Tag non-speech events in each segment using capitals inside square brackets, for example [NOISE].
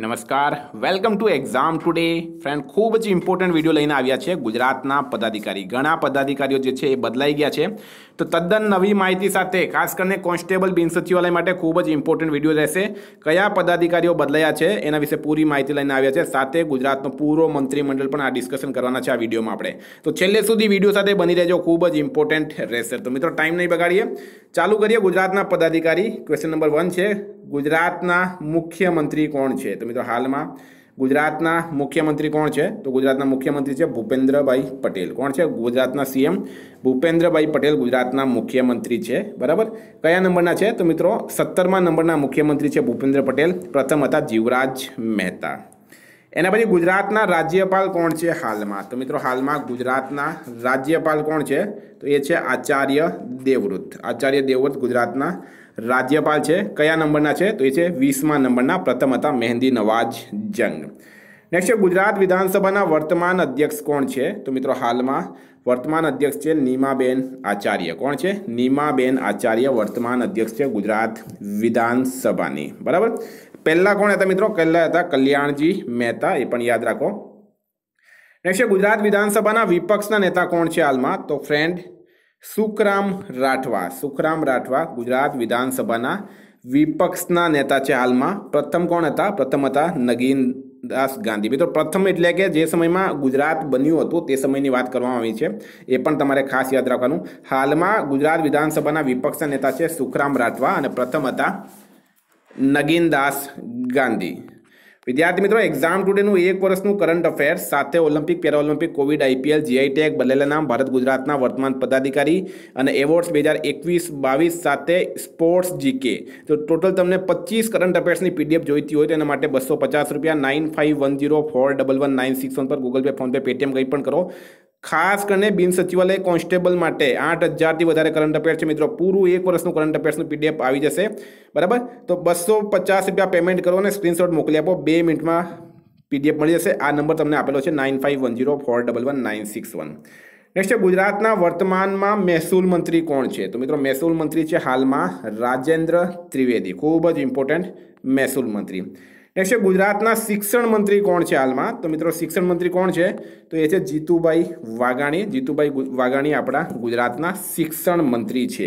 નમસ્કાર welcome to exam today friend ખૂબ જ ઇમ્પોર્ટન્ટ વિડીયો લઈને આવ્યા છે ગુજરાતના પદાધિકારી ઘણા પદાધિકારીઓ જે છે એ બદલાઈ ગયા છે તો તદ્દન નવી માહિતી સાથે ખાસ કરીને કોન્સ્ટેબલ બિન સચિવાલય માટે ખૂબ જ ઇમ્પોર્ટન્ટ વિડીયો રહેશે કયા પદાધિકારીઓ બદલાયા છે એના વિશે પૂરી માહિતી લઈને આવ્યા છે સાથે ગુજરાતનો પૂરો મંત્રીમંડળ પણ આ ડિસ્કશન કરવાના છે આ વિડીયોમાં આપણે તો છેલ્લે સુધી વિડીયો સાથે બની રહેજો ખૂબ જ ઇમ્પોર્ટન્ટ રહેશે તો મિત્રો ટાઈમ નહીં બગાડીએ ચાલુ કરીએ ગુજરાતના પદાધિકારી ક્વેશ્ચન નંબર વન છે ગુજરાતના મુખ્યમંત્રી કોણ છે તો મિત્રો હાલમાં ગુજરાતના મુખ્યમંત્રી કોણ છે તો ગુજરાતના મુખ્યમંત્રી છે ભૂપેન્દ્રભાઈ પટેલ કોણ છે ગુજરાતના સીએમ ભૂપેન્દ્રભાઈ પટેલ ગુજરાતના મુખ્યમંત્રી છે બરાબર કયા નંબરના છે તો મિત્રો સત્તરમા નંબરના મુખ્યમંત્રી છે ભૂપેન્દ્ર પટેલ પ્રથમ હતા જીવરાજ મહેતા એના પછી ગુજરાતના રાજ્યપાલ કોણ છે હાલમાં તો મિત્રો હાલમાં ગુજરાતના રાજ્યપાલ કોણ છે તો એ છે આચાર્ય દેવવ્રત આચાર્ય દેવવ્રત ગુજરાતના રાજ્યપાલ છે કયા નંબરના છે તો એ છે વીસમા નંબરના પ્રથમ હતા મહેંદી નવાજ જંગ નેક્સ્ટ છે ગુજરાત વિધાનસભાના વર્તમાન અધ્યક્ષ કોણ છે તો મિત્રો હાલમાં વર્તમાન અધ્યક્ષ છે નીમાબેન આચાર્ય કોણ છે નીમાબેન આચાર્ય વર્તમાન અધ્યક્ષ છે ગુજરાત વિધાનસભાની બરાબર પહેલાં કોણ હતા મિત્રો પહેલાં હતા કલ્યાણજી મહેતા એ પણ યાદ રાખો નેક્સ્ટ છે ગુજરાત વિધાનસભાના વિપક્ષના નેતા કોણ છે હાલમાં તો ફ્રેન્ડ સુખરામ રાઠવા સુખરામ રાઠવા ગુજરાત વિધાનસભાના વિપક્ષના નેતા છે હાલમાં પ્રથમ કોણ હતા પ્રથમ હતા નગીન દાસ ગાંધી મિત્રો પ્રથમ એટલે કે જે સમયમાં ગુજરાત બન્યું હતું તે સમયની વાત કરવામાં આવી છે એ પણ તમારે ખાસ યાદ રાખવાનું હાલમાં ગુજરાત વિધાનસભાના વિપક્ષના નેતા છે સુખરામ રાઠવા અને પ્રથમ હતા નગીન દાસ ગાંધી વિદ્યાર્થી મિત્રો એક્ઝામ ટુડેનું એક વર્ષનું કરંટ અફેર્સ સાથે Olympic Paralympic Covid IPL GI tag બદલેલા નામ ભારત ગુજરાતના વર્તમાન પદાધિકારી અને એવોર્ડ્સ બે હજાર એકવીસ બાવીસ સાથે સ્પોર્ટ્સ જીકે તો ટોટલ તમને પચીસ કરંટ અફેર્સની પીડીએફ જોઈતી હોય તેના માટે બસો પચાસ રૂપિયા nine five one zero four double one nine six one પર ગૂગલ પે ફોનપે પેટીએમ કંઈ પણ કરો ખાસ કરીને બિન સચિવાલય કોન્સ્ટેબલ માટે આઠ હજારથી વધારે કરંટ અફેર છે મિત્રો પૂરું એક વર્ષનું કરંટ અફેર્સનું પીડીએફ આવી જશે બરાબર તો બસો પચાસ રૂપિયા પેમેન્ટ કરો અને સ્ક્રીનશોટ મોકલી આપો બે મિનિટમાં પીડીએફ મળી જશે આ નંબર તમને આપેલો છે nine five one zero four double one nine six one next ગુજરાતના વર્તમાનમાં મહેસૂલ મંત્રી કોણ છે તો મિત્રો મહેસૂલ મંત્રી છે હાલમાં રાજેન્દ્ર ત્રિવેદી ખૂબ જ ઇમ્પોર્ટન્ટ મહેસૂલ મંત્રી નેક્સ્ટ છે ગુજરાતના શિક્ષણ મંત્રી કોણ છે હાલમાં તો મિત્રો શિક્ષણ મંત્રી કોણ છે તો એ છે જીતુભાઈ વાઘાણી જીતુભાઈ વાઘાણી આપણા ગુજરાતના શિક્ષણ મંત્રી છે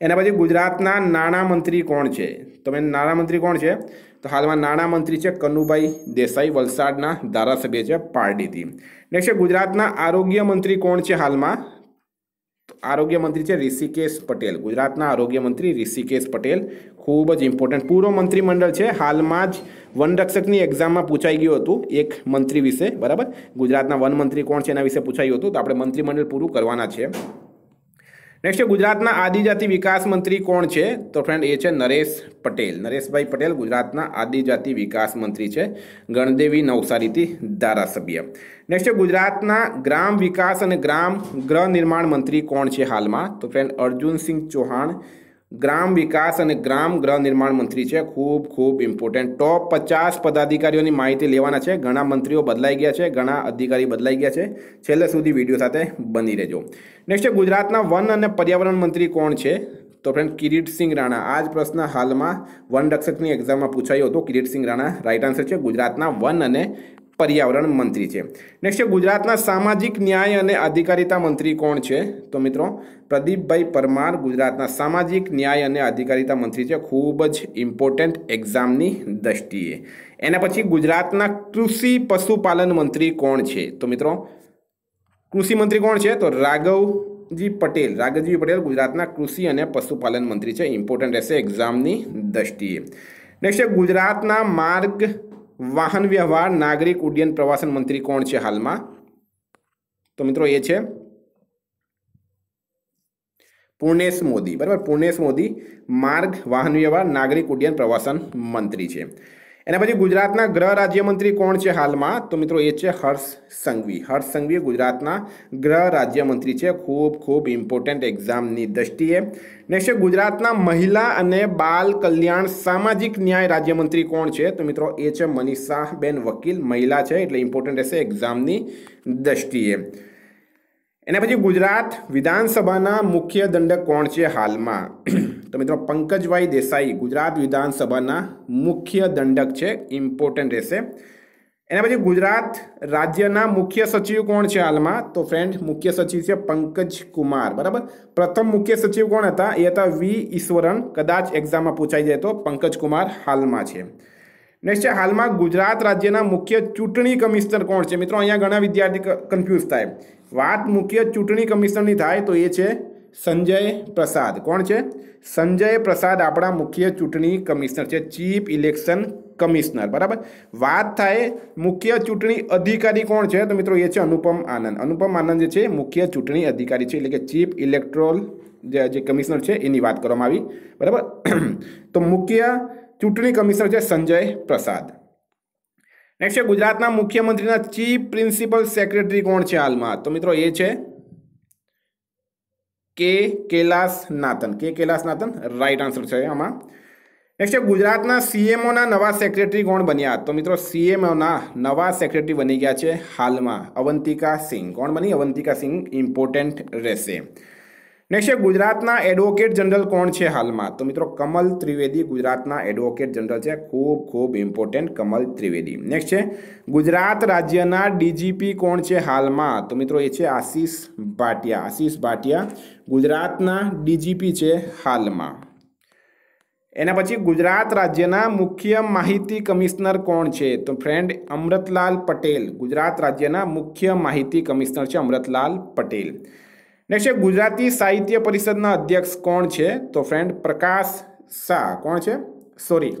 એના પછી ગુજરાતના નાણામંત્રી કોણ છે તમે નાણામંત્રી કોણ છે તો હાલમાં નાણામંત્રી છે કનુભાઈ દેસાઈ વલસાડના ધારાસભ્ય છે પાર્ટીથી નેક્સ્ટ છે ગુજરાતના આરોગ્ય મંત્રી કોણ છે હાલમાં આરોગ્ય મંત્રી છે ઋષિકેશ પટેલ ગુજરાતના આરોગ્ય મંત્રી ઋષિકેશ પટેલ ખૂબ જ ઇમ્પોર્ટન્ટ પૂર્વ મંત્રીમંડળ છે હાલમાં જ વનરક્ષકની એક્ઝામમાં પૂછાઈ ગયું હતું એક મંત્રી વિશે બરાબર ગુજરાતના વનમંત્રી કોણ છે એના વિશે પૂછાયું હતું તો આપણે મંત્રીમંડળ પૂરું કરવાના છે નેક્સ્ટ છે ગુજરાતના આદિજાતિ વિકાસ મંત્રી કોણ છે તો ફ્રેન્ડ એ છે નરેશ પટેલ નરેશભાઈ પટેલ ગુજરાતના આદિજાતિ વિકાસ મંત્રી છે ગણદેવી નવસારીથી ધારાસભ્ય નેક્સ્ટ છે ગુજરાતના ગ્રામ વિકાસ અને ગ્રામ ગૃહ નિર્માણ મંત્રી કોણ છે હાલમાં તો ફ્રેન્ડ અર્જુનસિંહ ચૌહાણ ગ્રામ વિકાસ અને ગ્રામ ગૃહ નિર્માણ મંત્રી છે ખૂબ ખૂબ ઇમ્પોર્ટન્ટ ટોપ પચાસ પદાધિકારીઓની માહિતી લેવાના છે ઘણા મંત્રીઓ બદલાઈ ગયા છે ઘણા અધિકારી બદલાઈ ગયા છે છેલ્લે સુધી વિડીયો સાથે બની રહેજો નેક્સ્ટ છે ગુજરાતના વન અને પર્યાવરણ મંત્રી કોણ છે તો ફ્રેન્ડ કિરીટસિંહ રાણા આ જ પ્રશ્ન હાલમાં વન રક્ષકની એક્ઝામમાં પૂછાયો હતો કિરીટસિંહ રાણા રાઇટ આન્સર છે ગુજરાતના વન અને પર્યાવરણ મંત્રી છે નેક્સ્ટ છે ગુજરાતના સામાજિક ન્યાય અને અધિકારિતા મંત્રી કોણ છે તો મિત્રો પ્રદીપભાઈ પરમાર ગુજરાતના સામાજિક ન્યાય અને અધિકારિતા મંત્રી છે ખૂબ જ ઇમ્પોર્ટન્ટ એક્ઝામની દ્રષ્ટિએ એના પછી ગુજરાતના કૃષિ પશુપાલન મંત્રી કોણ છે તો મિત્રો કૃષિ મંત્રી કોણ છે તો રાઘવજી પટેલ રાઘવજી પટેલ ગુજરાતના કૃષિ અને પશુપાલન મંત્રી છે ઇમ્પોર્ટન્ટ રહેશે એક્ઝામની દ્રષ્ટિએ નેક્સ્ટ છે ગુજરાતના માર્ગ વાહન વ્યવહાર નાગરિક ઉડ્ડયન પ્રવાસન મંત્રી કોણ છે હાલમાં તો મિત્રો એ છે પૂર્ણેશ મોદી બરાબર પૂર્ણેશ મોદી માર્ગ વાહન વ્યવહાર નાગરિક ઉડ્ડયન પ્રવાસન મંત્રી છે એના પછી ગુજરાતના ગૃહ રાજ્યમંત્રી કોણ છે હાલમાં તો મિત્રો એ છે હર્ષ સંઘવી હર્ષ સંઘવી ગુજરાતના ગૃહ રાજ્યમંત્રી છે ખૂબ ખૂબ ઇમ્પોર્ટન્ટ એક્ઝામની દ્રષ્ટિએ નેક્સ્ટ છે ગુજરાતના મહિલા અને બાલ કલ્યાણ સામાજિક ન્યાય રાજ્યમંત્રી કોણ છે તો મિત્રો એ છે મનીષાબેન વકીલ મહિલા છે એટલે ઇમ્પોર્ટન્ટ રહેશે એક્ઝામની દ્રષ્ટિએ એના પછી ગુજરાત વિધાનસભાના મુખ્ય દંડક કોણ છે હાલમાં તો મિત્રો પંકજભાઈ દેસાઈ ગુજરાત વિધાનસભાના મુખ્ય દંડક છે ઇમ્પોર્ટન્ટ રહેશે એના પછી ગુજરાત રાજ્યના મુખ્ય સચિવ કોણ છે હાલમાં તો ફ્રેન્ડ મુખ્ય સચિવ છે પંકજ કુમાર બરાબર પ્રથમ મુખ્ય સચિવ કોણ હતા એ હતા વી ઈશ્વરન કદાચ એક્ઝામમાં પૂછાઈ જાય તો પંકજ કુમાર હાલમાં છે નેક્સ્ટ છે હાલમાં ગુજરાત રાજ્યના મુખ્ય ચૂંટણી કમિશનર કોણ છે મિત્રો અહીંયા ઘણા વિદ્યાર્થી કન્ફ્યુઝ થાય વાત મુખ્ય ચૂંટણી કમિશનરની થાય તો એ છે સંજય પ્રસાદ કોણ છે સંજય પ્રસાદ આપણા મુખ્ય ચૂંટણી કમિશનર છે ચીફ ઇલેક્શન કમિશનર બરાબર વાત થાય મુખ્ય ચૂંટણી અધિકારી કોણ છે તો મિત્રો એ છે અનુપમ આનંદ અનુપમ આનંદ જે છે મુખ્ય ચૂંટણી અધિકારી છે એટલે કે ચીફ ઇલેક્ટ્રોલ જે કમિશનર છે એની વાત કરવામાં આવી બરાબર [CLEARS THROAT] તો મુખ્ય ચૂંટણી કમિશનર છે સંજય પ્રસાદ નેક્સ્ટ છે ગુજરાતના મુખ્યમંત્રીના ચીફ પ્રિન્સિપલ સેક્રેટરી કોણ છે હાલમાં તો મિત્રો એ છે કે કૈલાસનાથન કે કૈલાસનાથન રાઈટ આન્સર છે આમાં નેક્સ્ટ છે ગુજરાતના સીએમઓના નવા સેક્રેટરી કોણ બન્યા તો મિત્રો સીએમઓના નવા સેક્રેટરી બની ગયા છે હાલમાં અવંતિકા સિંહ કોણ બની અવંતિકા સિંહ ઇમ્પોર્ટન્ટ રહેશે નેક્સ્ટ છે ગુજરાતના એડવોકેટ જનરલ કોણ છે હાલમાં તો મિત્રો કમલ ત્રિવેદી ગુજરાતના એડવોકેટ જનરલ છે ખૂબ ખૂબ ઇમ્પોર્ટન્ટ કમલ ત્રિવેદી નેક્સ્ટ છે ગુજરાત રાજ્યના ડીજીપી કોણ છે હાલમાં તો મિત્રો એ છે આશિષ ભાટિયા આશિષ ભાટિયા ગુજરાતના ડીજીપી છે હાલમાં એના પછી ગુજરાત રાજ્યના મુખ્ય માહિતી કમિશનર કોણ છે તો ફ્રેન્ડ અમૃતલાલ પટેલ ગુજરાત રાજ્યના મુખ્ય માહિતી કમિશનર છે અમૃતલાલ પટેલ નેક્સ્ટ છે ગુજરાતી સાહિત્ય પરિષદના અધ્યક્ષ કોણ છે તો ફ્રેન્ડ પ્રકાશ શાહ કોણ છે સોરી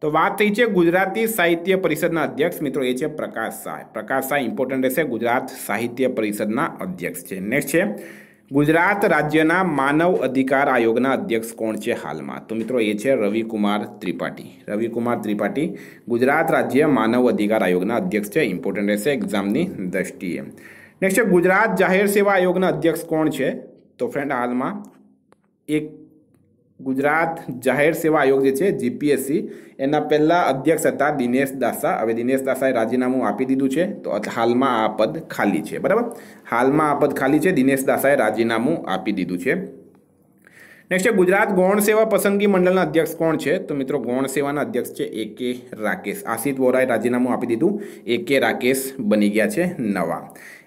તો વાત થઈ છે ગુજરાતી સાહિત્ય પરિષદના અધ્યક્ષ મિત્રો એ છે પ્રકાશ શાહ પ્રકાશ શાહ ઇમ્પોર્ટન્ટ રહેશે ગુજરાત સાહિત્ય પરિષદના અધ્યક્ષ છે નેક્સ્ટ છે ગુજરાત રાજ્યના માનવ અધિકાર આયોગના અધ્યક્ષ કોણ છે હાલમાં તો મિત્રો એ છે રવિકુમાર ત્રિપાઠી રવિકુમાર ત્રિપાઠી ગુજરાત રાજ્ય માનવ અધિકાર આયોગના અધ્યક્ષ છે ઇમ્પોર્ટન્ટ રહેશે એક્ઝામની દ્રષ્ટિએ નેક્સ્ટ છે ગુજરાત જાહેર સેવા આયોગના અધ્યક્ષ કોણ છે તો ફ્રેન્ડ હાલમાં એક ગુજરાત જાહેર સેવા આયોગ જે છે જીપીએસસી એના પહેલાં અધ્યક્ષ હતા દિનેશ દાસા હવે દિનેશ દાસાએ રાજીનામું આપી દીધું છે તો હાલમાં આ પદ ખાલી છે બરાબર હાલમાં આ પદ ખાલી છે દિનેશ દાસાએ રાજીનામું આપી દીધું છે નેક્સ્ટ છે ગુજરાત ગૌણ સેવા પસંદગી મંડળના અધ્યક્ષ કોણ છે તો મિત્રો ગૌણ સેવાના અધ્યક્ષ છે એ કે રાકેશ આશિત વોરાએ રાજીનામું આપી દીધું એ કે રાકેશ બની ગયા છે નવા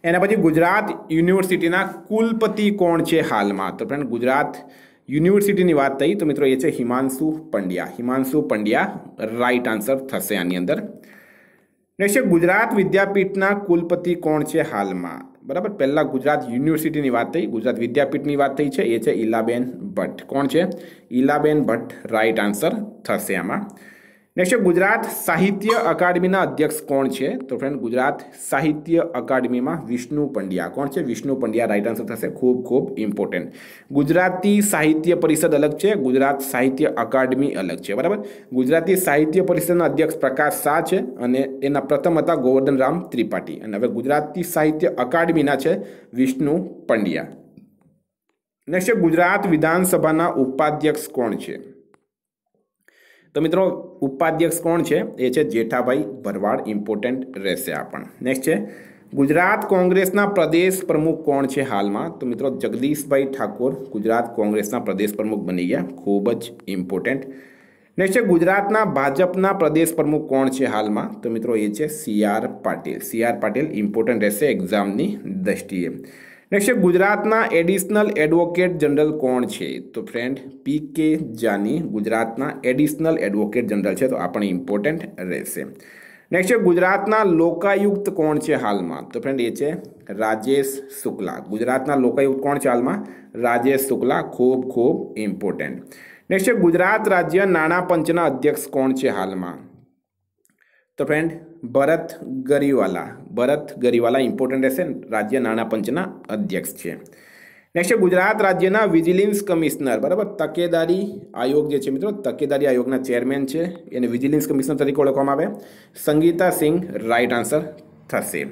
એના પછી ગુજરાત યુનિવર્સિટીના કુલપતિ કોણ છે હાલમાં તો ફ્રેન્ડ ગુજરાત યુનિવર્સિટીની વાત થઈ તો મિત્રો એ છે હિમાંશુ પંડ્યા હિમાંશુ પંડ્યા રાઈટ આન્સર થશે આની અંદર નેક્સ્ટ છે ગુજરાત વિદ્યાપીઠના કુલપતિ કોણ છે હાલમાં બરાબર પહેલાં ગુજરાત યુનિવર્સિટીની વાત થઈ ગુજરાત વિદ્યાપીઠની વાત થઈ છે એ છે ઈલાબેન ભટ્ટ કોણ છે ઈલાબેન ભટ્ટ રાઈટ આન્સર થશે આમાં નેક્સ્ટ છે ગુજરાત સાહિત્ય અકાદમીના અધ્યક્ષ કોણ છે તો ફ્રેન્ડ ગુજરાત સાહિત્ય અકાદમીમાં વિષ્ણુ પંડ્યા કોણ છે વિષ્ણુ પંડ્યા રાઈટ આન્સર થશે ખૂબ ખૂબ ઇમ્પોર્ટન્ટ ગુજરાતી સાહિત્ય પરિષદ અલગ છે ગુજરાત સાહિત્ય અકાદમી અલગ છે બરાબર ગુજરાતી સાહિત્ય પરિષદના અધ્યક્ષ પ્રકાશ શાહ છે અને એના પ્રથમ હતા ગોવર્ધન રામ ત્રિપાઠી અને હવે ગુજરાતી સાહિત્ય અકાદમીના છે વિષ્ણુ પંડ્યા નેક્સ્ટ છે ગુજરાત વિધાનસભાના ઉપાધ્યક્ષ કોણ છે તો મિત્રો ઉપાધ્યક્ષ કોણ છે એ છે જેઠાભાઈ ભરવાડ ઇમ્પોર્ટન્ટ રહેશે આ પણ નેક્સ્ટ છે ગુજરાત કોંગ્રેસના પ્રદેશ પ્રમુખ કોણ છે હાલમાં તો મિત્રો જગદીશભાઈ ઠાકોર ગુજરાત કોંગ્રેસના પ્રદેશ પ્રમુખ બની ગયા ખૂબ જ ઇમ્પોર્ટન્ટ નેક્સ્ટ છે ગુજરાતના ભાજપના પ્રદેશ પ્રમુખ કોણ છે હાલમાં તો મિત્રો એ છે C R Patil C R Patil important રહેશે એક્ઝામની દ્રષ્ટિએ નેક્સ્ટ ગુજરાતના એડિશનલ એડવોકેટ જનરલ કોણ છે તો ફ્રેન્ડ પી કે જાની ગુજરાતના એડિશનલ એડવોકેટ જનરલ છે તો આ પણ ઇમ્પોર્ટન્ટ રહેશે નેક્સ્ટ ગુજરાતના લોકાયુક્ત કોણ છે હાલમાં તો ફ્રેન્ડ એ છે રાજેશ શુક્લા ગુજરાતના લોકાયુક્ત કોણ છે હાલમાં રાજેશ શુક્લા ખૂબ ખૂબ ઇમ્પોર્ટન્ટ નેક્સ્ટ ગુજરાત રાજ્ય નાણાં પંચના અધ્યક્ષ કોણ છે હાલમાં તો ફ્રેન્ડ ભરત ગરીવાલા ભરત ગરીવાલા ઇમ્પોર્ટન્ટ રહેશે રાજ્ય નાણાં પંચના અધ્યક્ષ છે નેક્સ્ટ ગુજરાત રાજ્યના વિજિલિન્સ કમિશનર બરાબર તકેદારી આયોગ જે છે મિત્રો તકેદારી આયોગના ચેરમેન છે એને વિજિલિન્સ કમિશનર તરીકે ઓળખવામાં આવે સંગીતા સિંહ રાઇટ આન્સર થશે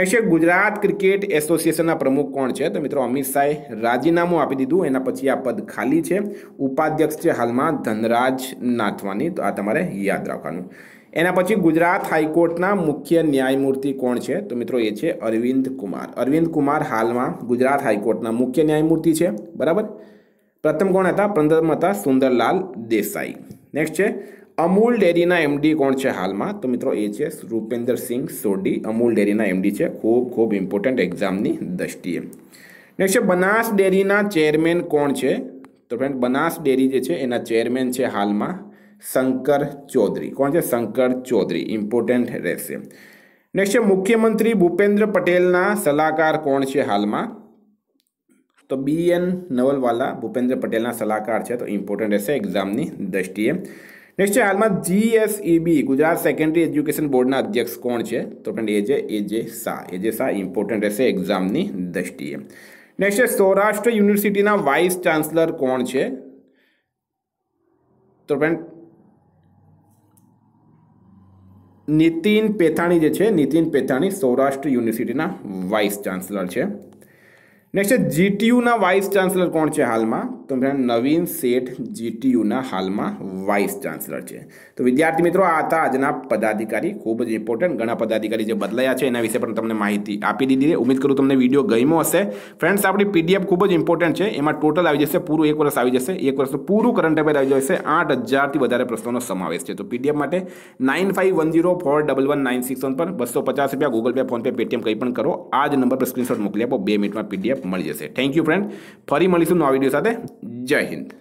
નેક્સ્ટ ગુજરાત ક્રિકેટ એસોસિએશનના પ્રમુખ કોણ છે તો મિત્રો અમિત શાહે રાજીનામું આપી દીધું એના પછી આ પદ ખાલી છે ઉપાધ્યક્ષ છે હાલમાં ધનરાજ નાથવાની તો આ તમારે યાદ રાખવાનું એના પછી ગુજરાત હાઈકોર્ટના મુખ્ય ન્યાયમૂર્તિ કોણ છે તો મિત્રો એ છે અરવિંદ કુમાર અરવિંદ કુમાર હાલમાં ગુજરાત હાઈકોર્ટના મુખ્ય ન્યાયમૂર્તિ છે બરાબર પ્રથમ કોણ હતા પ્રથમ હતા સુંદરલાલ દેસાઈ નેક્સ્ટ છે અમૂલ ડેરીના એમડી કોણ છે હાલમાં તો મિત્રો એ છે રૂપેન્દ્રસિંહ સોઢી અમૂલ ડેરીના એમડી છે ખૂબ ખૂબ ઇમ્પોર્ટન્ટ એક્ઝામની દ્રષ્ટિએ નેક્સ્ટ છે બનાસ ડેરીના ચેરમેન કોણ છે તો ફ્રેન્ડ બનાસ ડેરી જે છે એના ચેરમેન છે હાલમાં शंकर चौधरी कौन थे शंकर चौधरी इम्पोर्टेंट रहते नेक्स्ट है मुख्यमंत्री भूपेन्द्र पटेल ना सलाहकार कौन से हाल में तो बी एन नवलवाला भूपेंद्र पटेल ना सलाहकार तो है तो इम्पोर्टेंट रहते एग्जाम दृष्टि नेक्स्ट है हाल में GSEB e Gujarat secondary education board ना अध्यक्ष कौन तो है तो friend AJ AJ Shah AJ Shah important रहते एग्जाम दृष्टि नेक्स्ट है सौराष्ट्र यूनिवर्सिटी ना वाइस चांसलर कौन है तो फ्रेंड નીતિન પેથાણી જે છે નીતિન પેથાણી સૌરાષ્ટ્ર યુનિવર્સિટીના વાઇસ ચાન્સલર છે નેક્સ્ટ જીટીયુના વાઇસ ચાન્સલર કોણ છે હાલમાં તો નવીન શેઠ જીટીયુના હાલમાં વાઇસ ચાન્સલર છે તો વિદ્યાર્થી મિત્રો આ હતા આજના પદાધિકારી ખૂબ જ ઇમ્પોર્ટન્ટ ઘણા પદાધિકારી જે બદલાયા છે એના વિશે પણ તમને માહિતી આપી દીધી ઉમેદ કરું તમને વિડીયો ગમ્યો હશે ફ્રેન્ડ્સ આપણી પીડીએફ ખૂબ જ ઇમ્પોર્ટન્ટ છે એમાં ટોટલ આવી જશે પૂરું એક વર્ષ આવી જશે એક વર્ષ પૂરું કરંટ અફેર આવી જશે આઠ હજારથી વધારે પ્રશ્નોનો સમાવેશ છે તો પીડીએફ માટે nine five zero four double one nine six one પર બસો પચાસ રૂપિયા ગૂગલ પે ફોનપે પેટીએમ કંઈ પણ કરો આ જ નંબર પર સ્ક્રીનશોટ મોકલી આપો બે મિનિટમાં પીડીએફ મળી જશે થેન્ક યુ ફ્રેન્ડ ફરી મળીશું નવા વિડીયો સાથે જય હિન્દ